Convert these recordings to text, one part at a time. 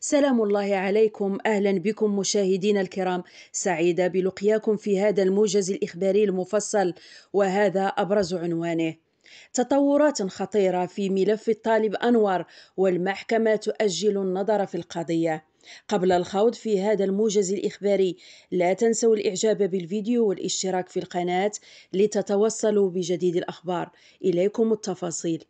سلام الله عليكم اهلا بكم مشاهدينا الكرام سعيده بلقياكم في هذا الموجز الاخباري المفصل وهذا ابرز عنوانه تطورات خطيره في ملف الطالب انور والمحكمه تؤجل النظر في القضيه قبل الخوض في هذا الموجز الإخباري لا تنسوا الإعجاب بالفيديو والاشتراك في القناة لتتوصلوا بجديد الأخبار إليكم التفاصيل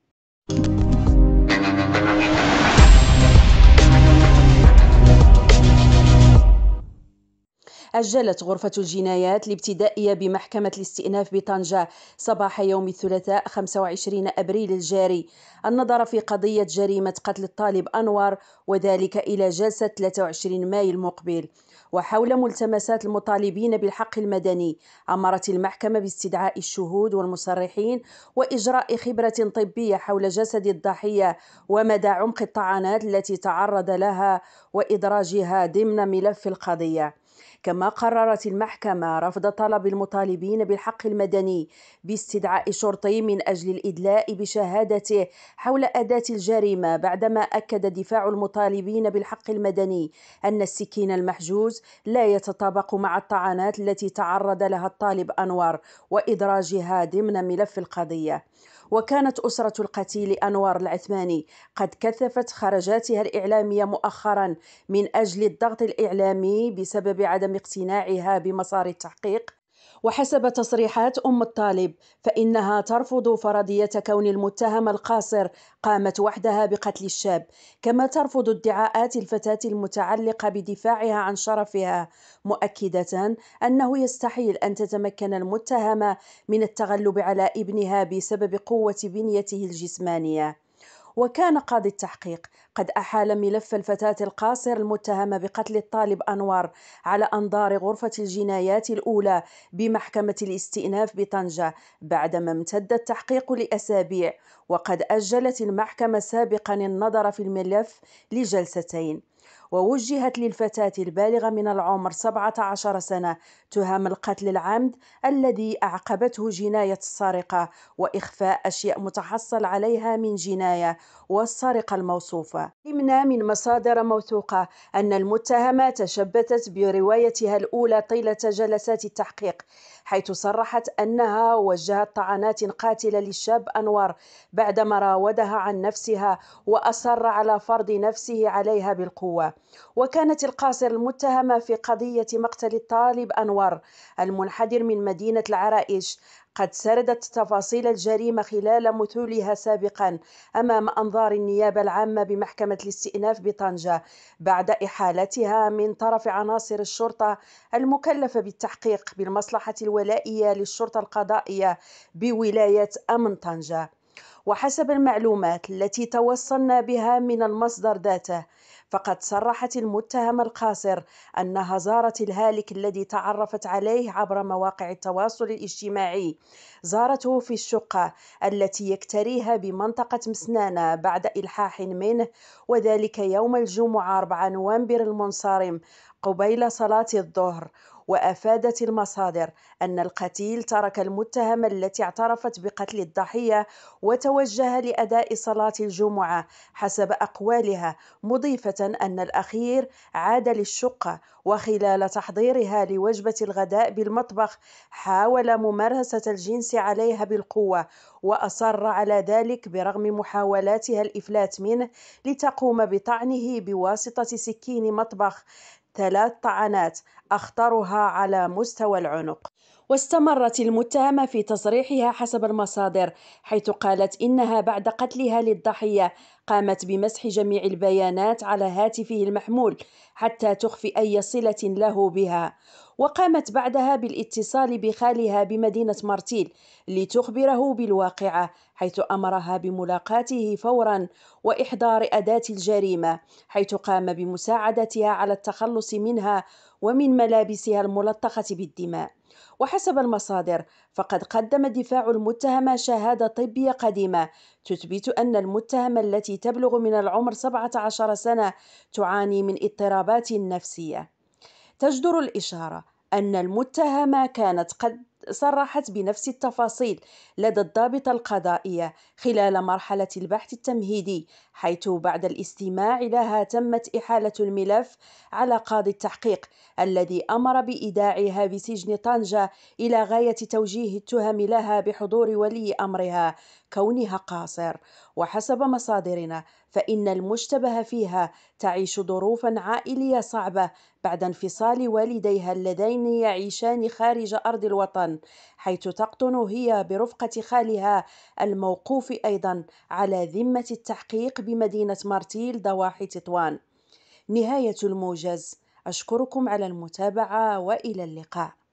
أجلت غرفة الجنايات الابتدائية بمحكمة الاستئناف بطنجة صباح يوم الثلاثاء 25 أبريل الجاري النظر في قضية جريمة قتل الطالب أنور وذلك إلى جلسة 23 ماي المقبل وحول ملتمسات المطالبين بالحق المدني أمرت المحكمة باستدعاء الشهود والمصرحين وإجراء خبرة طبية حول جسد الضحية ومدى عمق الطعنات التي تعرض لها وإدراجها ضمن ملف القضية كما قررت المحكمة رفض طلب المطالبين بالحق المدني باستدعاء شرطي من أجل الإدلاء بشهادته حول أداة الجريمة بعدما أكد دفاع المطالبين بالحق المدني أن السكين المحجوز لا يتطابق مع الطعنات التي تعرض لها الطالب أنور وإدراجها ضمن ملف القضية وكانت أسرة القتيل أنوار العثماني قد كثفت خرجاتها الإعلامية مؤخرا من أجل الضغط الإعلامي بسبب عدم اقتناعها بمسار التحقيق وحسب تصريحات أم الطالب فإنها ترفض فرضية كون المتهم القاصر قامت وحدها بقتل الشاب كما ترفض ادعاءات الفتاة المتعلقة بدفاعها عن شرفها مؤكدة أنه يستحيل أن تتمكن المتهمة من التغلب على ابنها بسبب قوة بنيته الجسمانية وكان قاضي التحقيق قد أحال ملف الفتاة القاصر المتهمة بقتل الطالب أنوار على أنظار غرفة الجنايات الأولى بمحكمة الاستئناف بطنجة بعدما امتد التحقيق لأسابيع وقد أجلت المحكمة سابقا النظر في الملف لجلستين ووجهت للفتاة البالغة من العمر 17 سنة تهم القتل العمد الذي أعقبته جناية السرقة وإخفاء أشياء متحصل عليها من جناية والسرقة الموصوفة فهمنا من مصادر موثوقة أن المتهمة تشبثت بروايتها الأولى طيلة جلسات التحقيق حيث صرحت أنها وجهت طعنات قاتلة للشاب أنور بعدما راودها عن نفسها وأصر على فرض نفسه عليها بالقوة وكانت القاصر المتهمة في قضية مقتل الطالب أنور المنحدر من مدينة العرائش قد سردت تفاصيل الجريمة خلال مثولها سابقا أمام أنظار النيابة العامة بمحكمة الاستئناف بطنجة بعد إحالتها من طرف عناصر الشرطة المكلفة بالتحقيق بالمصلحة الولائية للشرطة القضائية بولاية أمن طنجة وحسب المعلومات التي توصلنا بها من المصدر ذاته فقد صرحت المتهمة القاصر أنها زارت الهالك الذي تعرفت عليه عبر مواقع التواصل الاجتماعي زارته في الشقة التي يكتريها بمنطقة مسنانة بعد إلحاح منه وذلك يوم الجمعة 4 نوفمبر المنصرم قبيل صلاة الظهر وأفادت المصادر أن القتيل ترك المتهمة التي اعترفت بقتل الضحية وتوجه لأداء صلاة الجمعة حسب أقوالها مضيفة أن الأخير عاد للشقة وخلال تحضيرها لوجبة الغداء بالمطبخ حاول ممارسة الجنس عليها بالقوة وأصر على ذلك برغم محاولاتها الإفلات منه لتقوم بطعنه بواسطة سكين مطبخ ثلاث طعنات أخطرها على مستوى العنق واستمرت المتهمة في تصريحها حسب المصادر حيث قالت إنها بعد قتلها للضحية قامت بمسح جميع البيانات على هاتفه المحمول حتى تخفي أي صلة له بها وقامت بعدها بالاتصال بخالها بمدينة مارتيل لتخبره بالواقعة حيث أمرها بملاقاته فورا وإحضار أداة الجريمة حيث قام بمساعدتها على التخلص منها ومن ملابسها الملطخة بالدماء وحسب المصادر فقد قدم دفاع المتهمة شهادة طبية قديمة تثبت أن المتهمة التي تبلغ من العمر 17 سنة تعاني من اضطرابات نفسية تجدر الإشارة أن المتهمة كانت قد صرحت بنفس التفاصيل لدى الضابطة القضائية خلال مرحلة البحث التمهيدي حيث بعد الاستماع لها تمت إحالة الملف على قاضي التحقيق الذي أمر بإيداعها بسجن طنجة إلى غاية توجيه التهم لها بحضور ولي أمرها كونها قاصر وحسب مصادرنا فإن المشتبه فيها تعيش ظروفا عائلية صعبة بعد انفصال والديها اللذين يعيشان خارج أرض الوطن حيث تقطن هي برفقة خالها الموقوف أيضا على ذمة التحقيق بمدينة مارتيل ضواحي تطوان نهاية الموجز أشكركم على المتابعة وإلى اللقاء